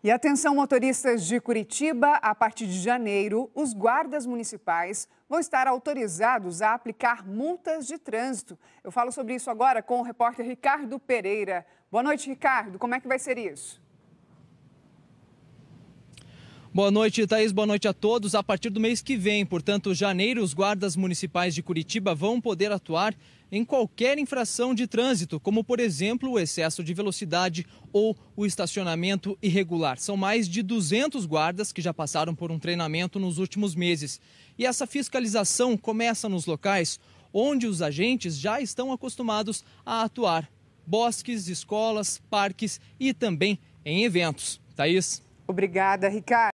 E atenção, motoristas de Curitiba, a partir de janeiro, os guardas municipais vão estar autorizados a aplicar multas de trânsito. Eu falo sobre isso agora com o repórter Ricardo Pereira. Boa noite, Ricardo. Como é que vai ser isso? Boa noite, Thaís. Boa noite a todos. A partir do mês que vem, portanto, janeiro, os guardas municipais de Curitiba vão poder atuar em qualquer infração de trânsito, como por exemplo o excesso de velocidade ou o estacionamento irregular. São mais de 200 guardas que já passaram por um treinamento nos últimos meses. E essa fiscalização começa nos locais onde os agentes já estão acostumados a atuar: bosques, escolas, parques e também em eventos. Thaís. Obrigada, Ricardo.